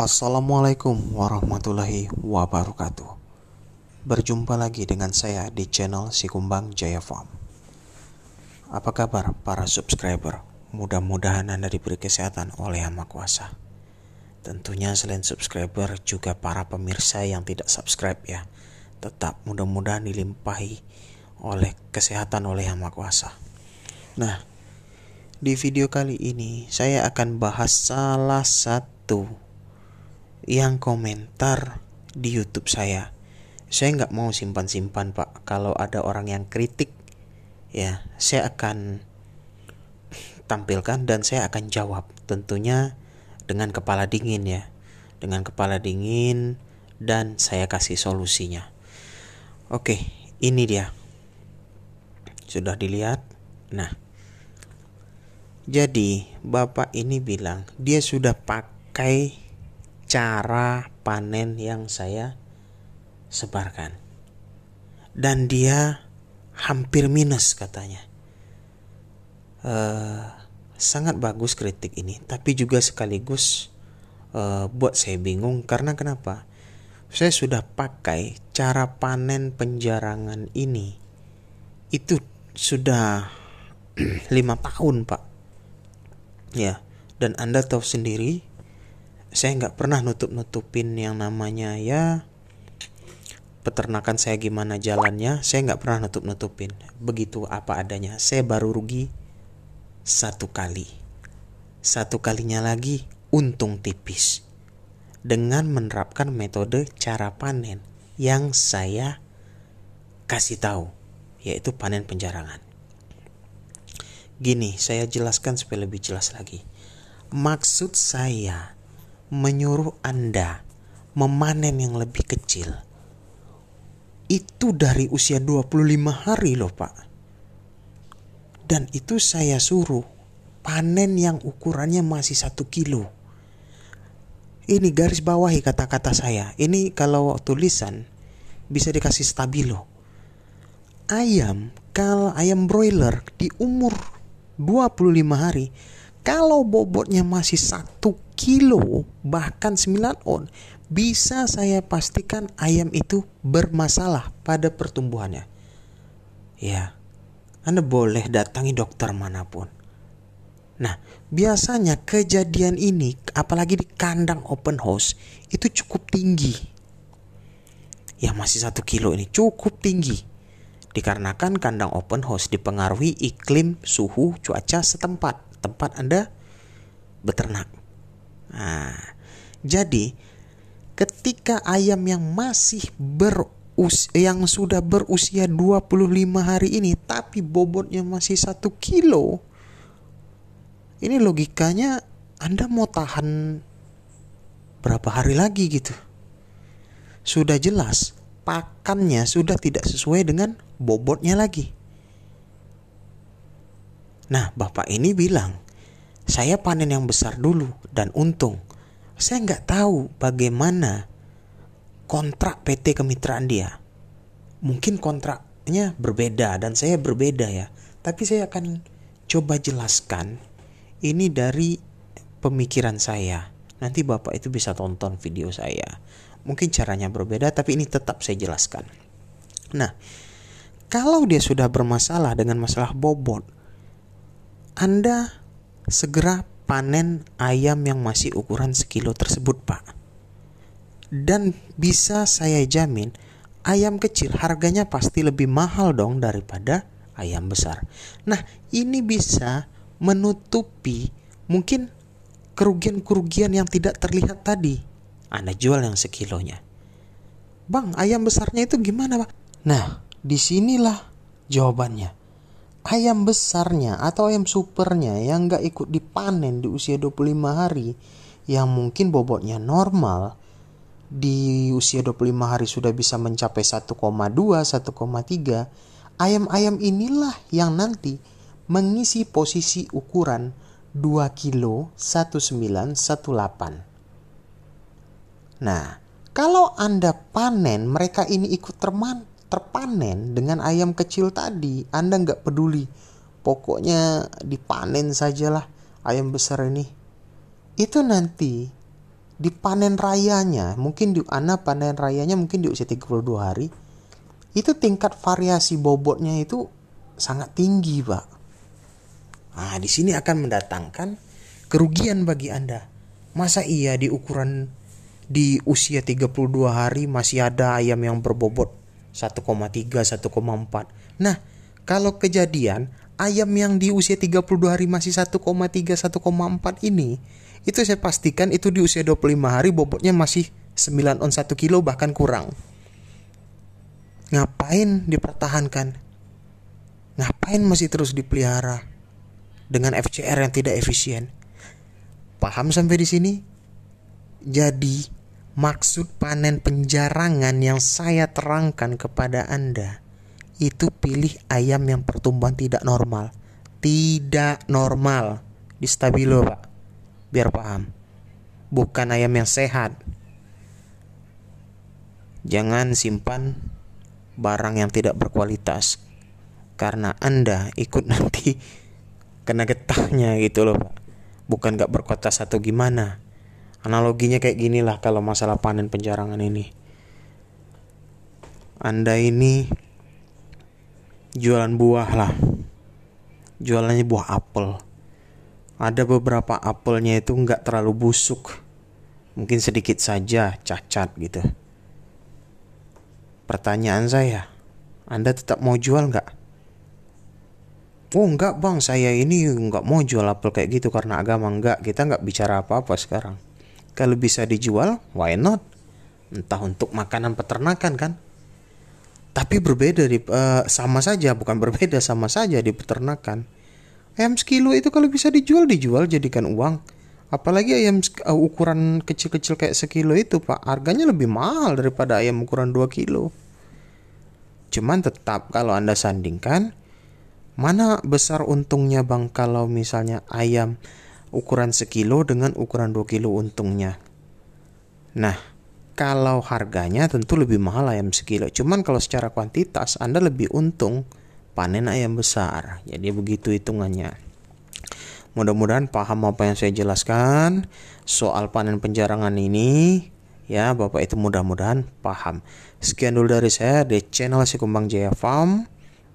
Assalamualaikum warahmatullahi wabarakatuh. Berjumpa lagi dengan saya di channel Sikumbang Jaya Farm. Apa kabar para subscriber? Mudah-mudahan Anda diberi kesehatan oleh Yang Maha Kuasa. Tentunya selain subscriber juga para pemirsa yang tidak subscribe ya. Tetap mudah-mudahan dilimpahi oleh kesehatan oleh Yang Maha Kuasa. Nah, di video kali ini saya akan bahas salah satu yang komentar di YouTube saya. Saya nggak mau simpan-simpan pak. Kalau ada orang yang kritik, ya saya akan tampilkan dan saya akan jawab. Tentunya dengan kepala dingin ya, dengan kepala dingin dan saya kasih solusinya. Oke, ini dia. Sudah dilihat. Nah, jadi bapak ini bilang dia sudah pakai cara panen yang saya sebarkan. Dan dia hampir minus katanya. Uh, sangat bagus kritik ini, tapi juga sekaligus uh, buat saya bingung karena kenapa? Saya sudah pakai cara panen penjarangan ini. Itu sudah lima tahun, Pak. Ya, dan Anda tahu sendiri saya nggak pernah nutup-nutupin yang namanya ya peternakan saya gimana jalannya saya nggak pernah nutup-nutupin begitu apa adanya saya baru rugi satu kali satu kalinya lagi untung tipis dengan menerapkan metode cara panen yang saya kasih tahu yaitu panen penjarangan gini saya jelaskan supaya lebih jelas lagi maksud saya menyuruh Anda memanen yang lebih kecil. Itu dari usia 25 hari loh Pak. Dan itu saya suruh panen yang ukurannya masih 1 kilo. Ini garis bawahi kata-kata saya. Ini kalau tulisan bisa dikasih stabilo. Ayam, kalau ayam broiler di umur 25 hari kalau bobotnya masih 1 kilo bahkan 9 on, bisa saya pastikan ayam itu bermasalah pada pertumbuhannya. Ya, Anda boleh datangi dokter manapun. Nah, biasanya kejadian ini, apalagi di kandang open house, itu cukup tinggi. Ya, masih satu kilo ini cukup tinggi. Dikarenakan kandang open house dipengaruhi iklim, suhu, cuaca setempat tempat Anda beternak. Nah, jadi ketika ayam yang masih berus yang sudah berusia 25 hari ini tapi bobotnya masih satu kilo ini logikanya Anda mau tahan berapa hari lagi gitu sudah jelas pakannya sudah tidak sesuai dengan bobotnya lagi Nah, bapak ini bilang, saya panen yang besar dulu dan untung. Saya nggak tahu bagaimana kontrak PT kemitraan dia. Mungkin kontraknya berbeda dan saya berbeda ya. Tapi saya akan coba jelaskan ini dari pemikiran saya. Nanti bapak itu bisa tonton video saya. Mungkin caranya berbeda tapi ini tetap saya jelaskan. Nah, kalau dia sudah bermasalah dengan masalah bobot, anda segera panen ayam yang masih ukuran sekilo tersebut, Pak. Dan bisa saya jamin, ayam kecil harganya pasti lebih mahal dong daripada ayam besar. Nah, ini bisa menutupi mungkin kerugian-kerugian yang tidak terlihat tadi. Anda jual yang sekilonya. Bang, ayam besarnya itu gimana, Pak? Nah, disinilah jawabannya ayam besarnya atau ayam supernya yang nggak ikut dipanen di usia 25 hari yang mungkin bobotnya normal di usia 25 hari sudah bisa mencapai 1,2 1,3 ayam-ayam inilah yang nanti mengisi posisi ukuran 2 kilo 1918 nah kalau Anda panen mereka ini ikut terman terpanen dengan ayam kecil tadi Anda nggak peduli pokoknya dipanen sajalah ayam besar ini itu nanti dipanen rayanya mungkin di Anda panen rayanya mungkin di usia 32 hari itu tingkat variasi bobotnya itu sangat tinggi Pak nah di sini akan mendatangkan kerugian bagi Anda masa iya di ukuran di usia 32 hari masih ada ayam yang berbobot 1,3, 1,4. Nah, kalau kejadian ayam yang di usia 32 hari masih 1,3, 1,4 ini, itu saya pastikan itu di usia 25 hari bobotnya masih 9 on 1 kilo bahkan kurang. Ngapain dipertahankan? Ngapain masih terus dipelihara dengan FCR yang tidak efisien? Paham sampai di sini? Jadi, maksud panen penjarangan yang saya terangkan kepada Anda itu pilih ayam yang pertumbuhan tidak normal. Tidak normal. Di stabilo, Pak. Biar paham. Bukan ayam yang sehat. Jangan simpan barang yang tidak berkualitas. Karena Anda ikut nanti kena getahnya gitu loh, Pak. Bukan gak berkualitas atau gimana analoginya kayak gini lah kalau masalah panen penjarangan ini anda ini jualan buah lah jualannya buah apel ada beberapa apelnya itu nggak terlalu busuk mungkin sedikit saja cacat gitu pertanyaan saya anda tetap mau jual nggak oh enggak bang saya ini enggak mau jual apel kayak gitu karena agama enggak kita enggak bicara apa-apa sekarang kalau bisa dijual, why not? Entah untuk makanan peternakan kan. Tapi berbeda di uh, sama saja, bukan berbeda sama saja di peternakan. Ayam sekilo itu kalau bisa dijual, dijual jadikan uang. Apalagi ayam uh, ukuran kecil-kecil kayak sekilo itu, Pak, harganya lebih mahal daripada ayam ukuran 2 kilo. Cuman tetap kalau Anda sandingkan, mana besar untungnya Bang kalau misalnya ayam ukuran sekilo dengan ukuran 2 kilo untungnya. Nah, kalau harganya tentu lebih mahal ayam sekilo. Cuman kalau secara kuantitas Anda lebih untung panen ayam besar. Jadi begitu hitungannya. Mudah-mudahan paham apa yang saya jelaskan soal panen penjarangan ini. Ya, Bapak itu mudah-mudahan paham. Sekian dulu dari saya di channel Si Kumbang Jaya Farm.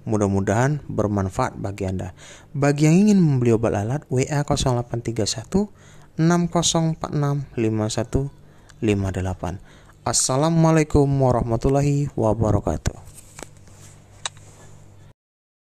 Mudah-mudahan bermanfaat bagi Anda. Bagi yang ingin membeli obat lalat, WA 0831 6046 5158. Assalamualaikum warahmatullahi wabarakatuh.